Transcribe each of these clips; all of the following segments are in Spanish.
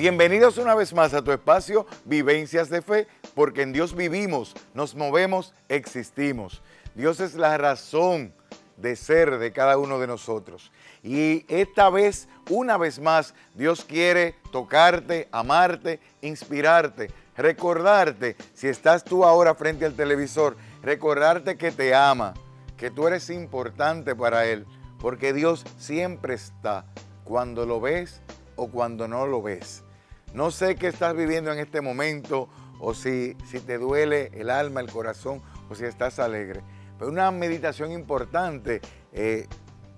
Bienvenidos una vez más a tu espacio Vivencias de Fe, porque en Dios vivimos, nos movemos, existimos. Dios es la razón de ser de cada uno de nosotros. Y esta vez, una vez más, Dios quiere tocarte, amarte, inspirarte, recordarte, si estás tú ahora frente al televisor, recordarte que te ama, que tú eres importante para Él, porque Dios siempre está cuando lo ves o cuando no lo ves. No sé qué estás viviendo en este momento o si, si te duele el alma, el corazón o si estás alegre. Pero una meditación importante eh,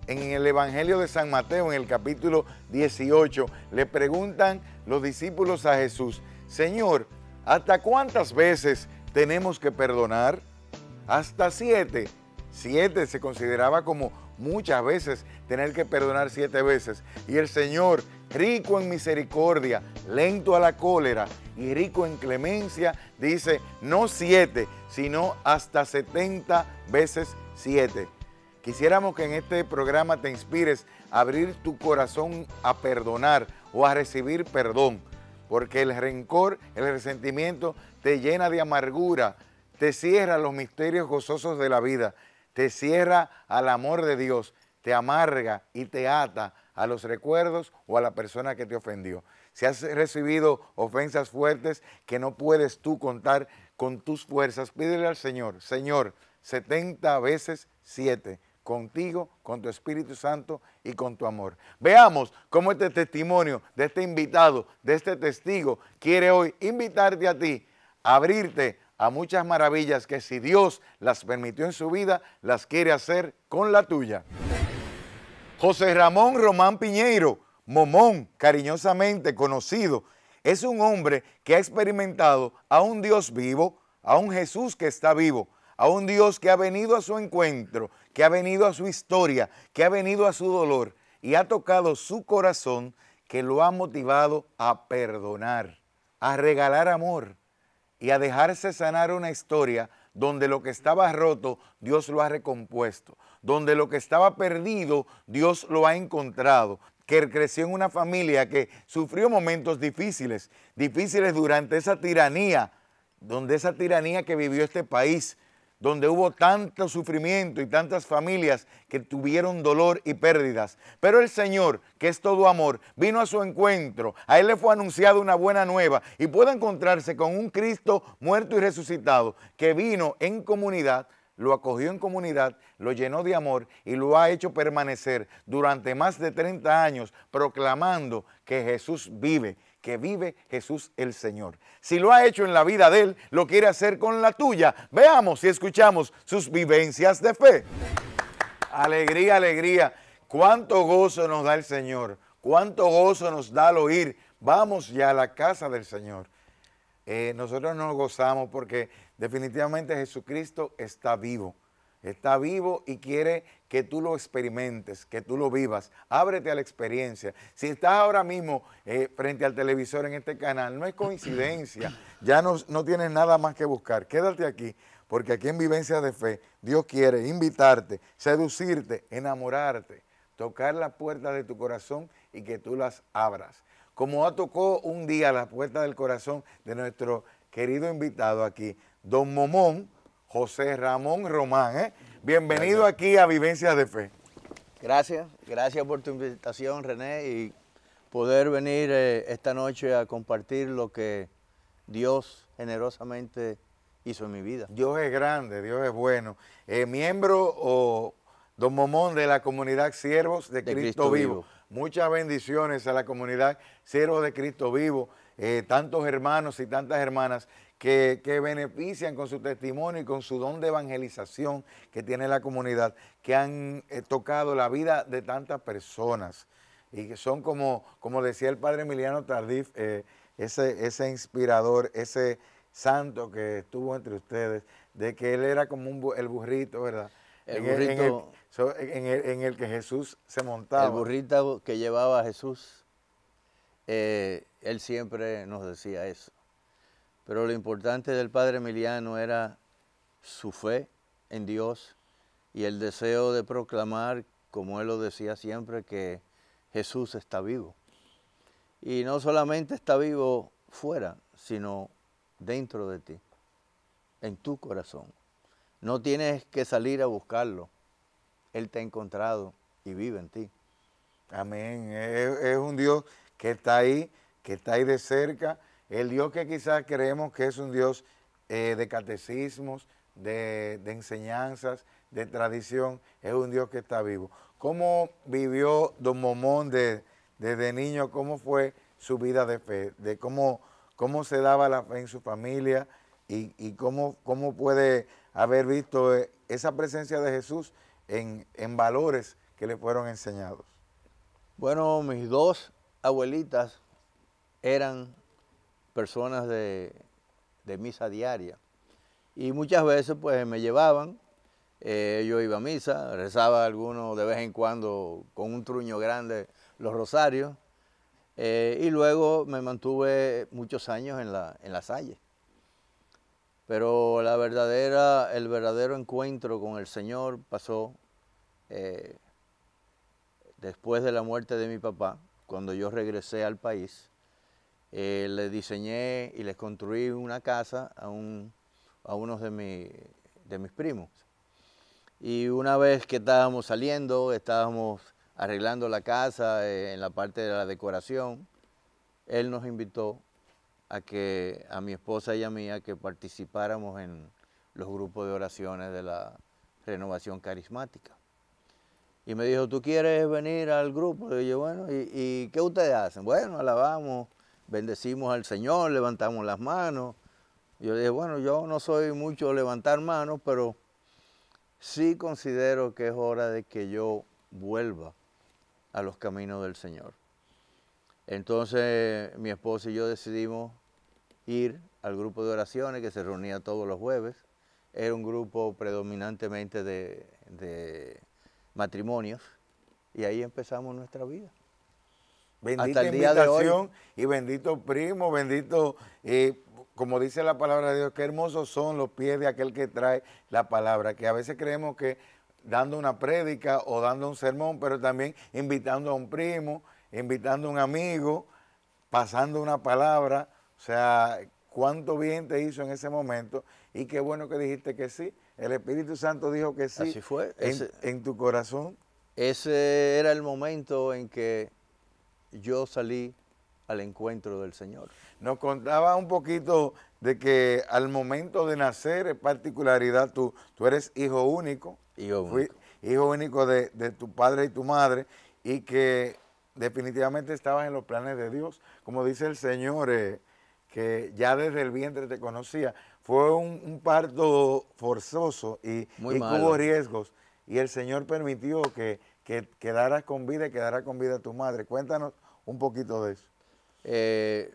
en el Evangelio de San Mateo, en el capítulo 18, le preguntan los discípulos a Jesús, Señor, ¿hasta cuántas veces tenemos que perdonar? Hasta siete. Siete se consideraba como muchas veces tener que perdonar siete veces. Y el Señor rico en misericordia, lento a la cólera y rico en clemencia, dice no siete, sino hasta 70 veces siete. Quisiéramos que en este programa te inspires a abrir tu corazón a perdonar o a recibir perdón, porque el rencor, el resentimiento te llena de amargura, te cierra los misterios gozosos de la vida, te cierra al amor de Dios, te amarga y te ata a los recuerdos o a la persona que te ofendió. Si has recibido ofensas fuertes que no puedes tú contar con tus fuerzas, pídele al Señor, Señor, 70 veces 7, contigo, con tu Espíritu Santo y con tu amor. Veamos cómo este testimonio de este invitado, de este testigo, quiere hoy invitarte a ti, a abrirte a muchas maravillas que si Dios las permitió en su vida, las quiere hacer con la tuya. José Ramón Román Piñeiro, Momón, cariñosamente conocido, es un hombre que ha experimentado a un Dios vivo, a un Jesús que está vivo, a un Dios que ha venido a su encuentro, que ha venido a su historia, que ha venido a su dolor y ha tocado su corazón que lo ha motivado a perdonar, a regalar amor y a dejarse sanar una historia donde lo que estaba roto Dios lo ha recompuesto, donde lo que estaba perdido, Dios lo ha encontrado que creció en una familia que sufrió momentos difíciles, difíciles durante esa tiranía, donde esa tiranía que vivió este país, donde hubo tanto sufrimiento y tantas familias que tuvieron dolor y pérdidas. Pero el Señor, que es todo amor, vino a su encuentro, a Él le fue anunciada una buena nueva y puede encontrarse con un Cristo muerto y resucitado que vino en comunidad lo acogió en comunidad, lo llenó de amor y lo ha hecho permanecer durante más de 30 años proclamando que Jesús vive, que vive Jesús el Señor. Si lo ha hecho en la vida de él, lo quiere hacer con la tuya. Veamos y escuchamos sus vivencias de fe. Alegría, alegría. Cuánto gozo nos da el Señor. Cuánto gozo nos da al oír. Vamos ya a la casa del Señor. Eh, nosotros nos gozamos porque Definitivamente Jesucristo está vivo, está vivo y quiere que tú lo experimentes, que tú lo vivas. Ábrete a la experiencia. Si estás ahora mismo eh, frente al televisor en este canal, no es coincidencia, ya no, no tienes nada más que buscar. Quédate aquí, porque aquí en Vivencia de Fe Dios quiere invitarte, seducirte, enamorarte, tocar la puerta de tu corazón y que tú las abras. Como ha tocado un día la puerta del corazón de nuestro querido invitado aquí, don Momón José Ramón Román. ¿eh? Bienvenido aquí a Vivencia de Fe. Gracias, gracias por tu invitación, René, y poder venir eh, esta noche a compartir lo que Dios generosamente hizo en mi vida. Dios es grande, Dios es bueno. Eh, miembro o don Momón de la comunidad Siervos de, Cristo, Vivo. Muchas bendiciones a la comunidad Siervos de Cristo Vivo. Eh, tantos hermanos y tantas hermanas que, benefician con su testimonio y con su don de evangelización que tiene la comunidad, que han eh, tocado la vida de tantas personas y que son como, como decía el padre Emiliano Tardif, eh, ese, inspirador, ese santo que estuvo entre ustedes, de que él era como el burrito, ¿verdad? El burrito. en, el, que Jesús se montaba. El burrito que llevaba a Jesús. Eh, él siempre nos decía eso. Pero lo importante del padre Emiliano era su fe en Dios y el deseo de proclamar, como él lo decía siempre, que Jesús está vivo. Y no solamente está vivo fuera, sino dentro de ti, en tu corazón. No tienes que salir a buscarlo. Él te ha encontrado y vive en ti. Amén. Es, un Dios que está ahí que está ahí de cerca, el Dios que quizás creemos que es un Dios eh, de catecismos, de, enseñanzas, de tradición, es un Dios que está vivo. ¿Cómo vivió don Momón desde niño? ¿Cómo fue su vida de fe? ¿De cómo, cómo se daba la fe en su familia? ¿Y, cómo, cómo puede haber visto eh, esa presencia de Jesús en, en valores que le fueron enseñados? Bueno, mis dos abuelitas eran personas de, misa diaria. Y muchas veces pues me llevaban, eh, yo iba a misa, rezaba algunos de vez en cuando con un truño grande los rosarios, eh, y luego me mantuve muchos años en la, en salle. Pero la verdadera, el verdadero encuentro con el Señor pasó eh, después de la muerte de mi papá, cuando yo regresé al país, eh, le diseñé y les construí una casa a, un, unos de, de mis primos. Y una vez que estábamos saliendo, estábamos arreglando la casa eh, en la parte de la decoración, él nos invitó a que a mi esposa y a mí a que participáramos en los grupos de oraciones de la renovación carismática. Y me dijo, ¿tú quieres venir al grupo? Y yo, bueno, ¿y, y qué ustedes hacen? Bueno, alabamos, bendecimos al Señor, levantamos las manos. Yo dije, bueno, yo no soy mucho levantar manos, pero sí considero que es hora de que yo vuelva a los caminos del Señor. Entonces mi esposa y yo decidimos ir al grupo de oraciones que se reunía todos los jueves. Era un grupo predominantemente de matrimonios y ahí empezamos nuestra vida. Bendita invitación y bendito primo, bendito, eh, como dice la palabra de Dios, qué hermosos son los pies de aquel que trae la palabra, que a veces creemos que dando una prédica o dando un sermón, pero también invitando a un primo, invitando a un amigo, pasando una palabra, o sea, cuánto bien te hizo en ese momento y qué bueno que dijiste que sí. El Espíritu Santo dijo que sí. Así fue. en tu corazón. Ese era el momento en que yo salí al encuentro del Señor. Nos contaba un poquito de que al momento de nacer, en particularidad, tú, tú eres hijo único. Hijo único. hijo único de, tu padre y tu madre y que definitivamente estabas en los planes de Dios. Como dice el Señor, eh, que ya desde el vientre te conocía. Fue un, parto forzoso y, hubo riesgos. Y el Señor permitió que, que quedaras con vida y quedara con vida tu madre. Cuéntanos un poquito de eso. Eh,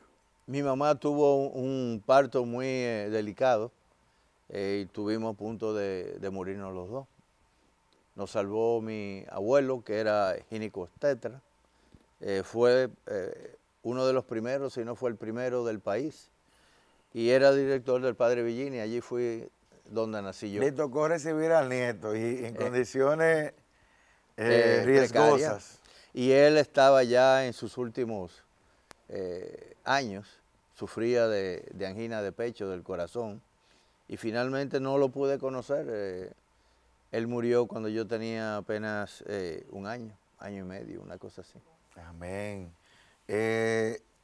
mi mamá tuvo un, parto muy eh, delicado eh, y tuvimos a punto de, morirnos los dos. Nos salvó mi abuelo, que era ginecostetra. fue uno de los primeros, si no fue el primero del país. Y era director del Padre Villini, allí fui donde nací yo. Le tocó recibir al nieto y en condiciones riesgosas. Y él estaba ya en sus últimos eh, años, sufría de, angina de pecho, del corazón, y finalmente no lo pude conocer. Eh, él murió cuando yo tenía apenas eh, un año, año y medio, una cosa así. Amén.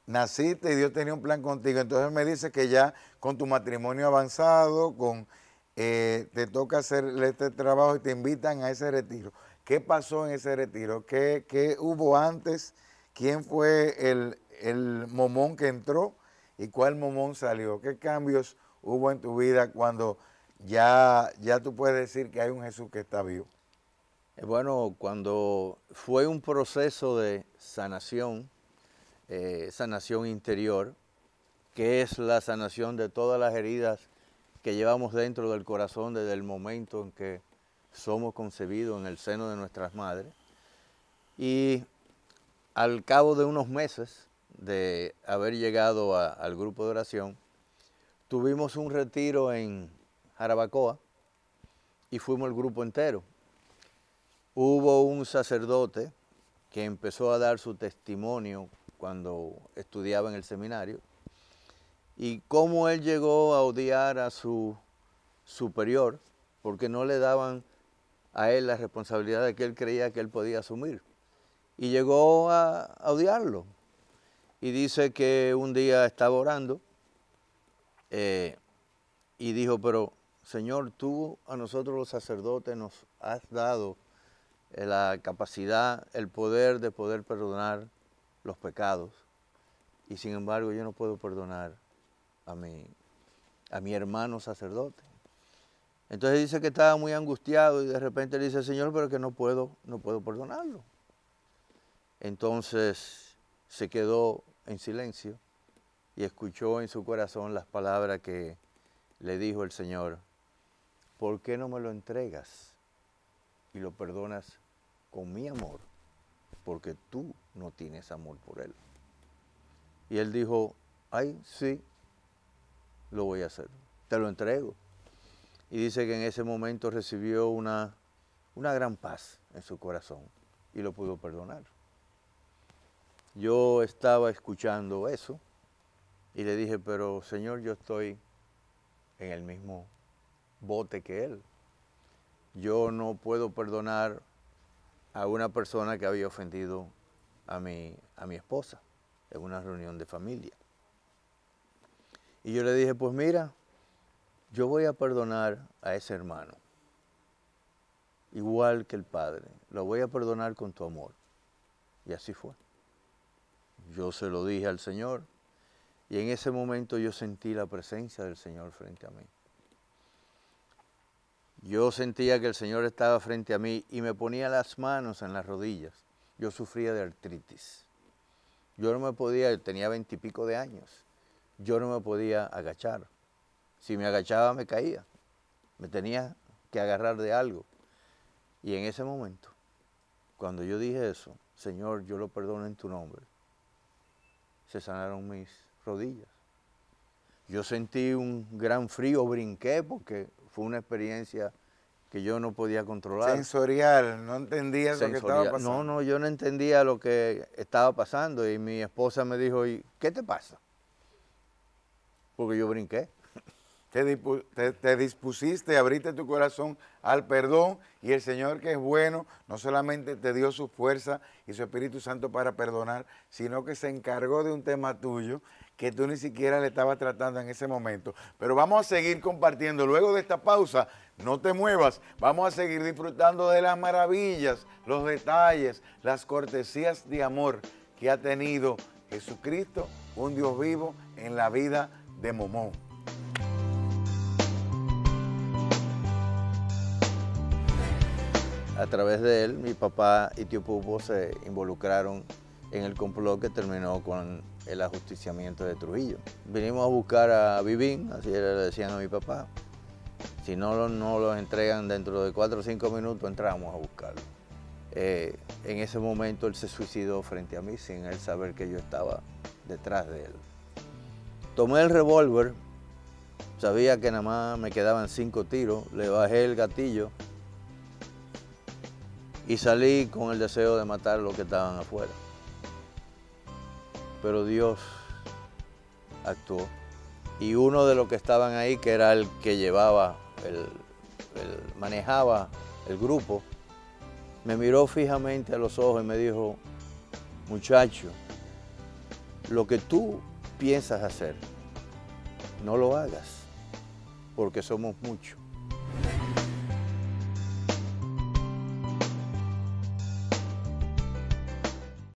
naciste y Dios tenía un plan contigo, entonces me dice que ya con tu matrimonio avanzado, con te toca hacer este trabajo y te invitan a ese retiro. ¿Qué pasó en ese retiro? ¿Qué, hubo antes? ¿Quién fue el, momón que entró y cuál momón salió? ¿Qué cambios hubo en tu vida cuando ya, ya tú puedes decir que hay un Jesús que está vivo? Eh, bueno, cuando fue un proceso de sanación, eh, sanación interior, que es la sanación de todas las heridas que llevamos dentro del corazón desde el momento en que somos concebidos en el seno de nuestras madres. Y al cabo de unos meses de haber llegado al grupo de oración, tuvimos un retiro en Jarabacoa y fuimos el grupo entero. Hubo un sacerdote que empezó a dar su testimonio cuando estudiaba en el seminario y cómo él llegó a odiar a su superior porque no le daban a él la responsabilidad de que él creía que él podía asumir. Y llegó a, odiarlo. Y dice que un día estaba orando eh, y dijo, pero Señor, tú a nosotros los sacerdotes nos has dado eh, la capacidad, el poder de poder perdonar los pecados. Y sin embargo yo no puedo perdonar a a mi hermano sacerdote. Entonces dice que estaba muy angustiado y de repente le dice, Señor, pero que no puedo, no puedo perdonarlo. Entonces se quedó en silencio y escuchó en su corazón las palabras que le dijo el Señor, ¿por qué no me lo entregas y lo perdonas con mi amor? Porque tú no tienes amor por él. Y él dijo, ay, sí, lo voy a hacer, te lo entrego y dice que en ese momento recibió una, una gran paz en su corazón y lo pudo perdonar. Yo estaba escuchando eso y le dije, pero Señor, yo estoy en el mismo bote que Él. Yo no puedo perdonar a una persona que había ofendido a mi, a mi esposa en una reunión de familia. Y yo le dije, pues mira, yo voy a perdonar a ese hermano, igual que el Padre, lo voy a perdonar con tu amor. Y así fue. Yo se lo dije al Señor y en ese momento yo sentí la presencia del Señor frente a mí. Yo sentía que el Señor estaba frente a mí y me ponía las manos en las rodillas. Yo sufría de artritis. Yo no me podía, tenía veintipico de años, yo no me podía agachar. Si me agachaba me caía, me tenía que agarrar de algo. Y en ese momento, cuando yo dije eso, Señor, yo lo perdono en tu nombre, se sanaron mis rodillas. Yo sentí un gran frío, brinqué porque fue una experiencia que yo no podía controlar. Sensorial, no entendía lo que estaba pasando. No, no, yo no entendía lo que estaba pasando y mi esposa me dijo, qué te pasa? Porque yo brinqué te, dispusiste, abriste tu corazón al perdón y el Señor que es bueno, no solamente te dio su fuerza y su Espíritu Santo para perdonar, sino que se encargó de un tema tuyo que tú ni siquiera le estabas tratando en ese momento. Pero vamos a seguir compartiendo. Luego de esta pausa, no te muevas, vamos a seguir disfrutando de las maravillas, los detalles, las cortesías de amor que ha tenido Jesucristo, un Dios vivo, en la vida de Momón. a través de él, mi papá y tío Pupo se involucraron en el complot que terminó con el ajusticiamiento de Trujillo. Vinimos a buscar a Vivín, así le decían a mi papá. Si no, no lo entregan dentro de cuatro o cinco minutos, entramos a buscarlo. Eh, en ese momento él se suicidó frente a mí sin él saber que yo estaba detrás de él. Tomé el revólver, sabía que nada más me quedaban cinco tiros, le bajé el gatillo y salí con el deseo de matar a los que estaban afuera. Pero Dios actuó y uno de los que estaban ahí, que era el que llevaba, el, manejaba el grupo, me miró fijamente a los ojos y me dijo, muchacho, lo que tú piensas hacer, no lo hagas, porque somos muchos.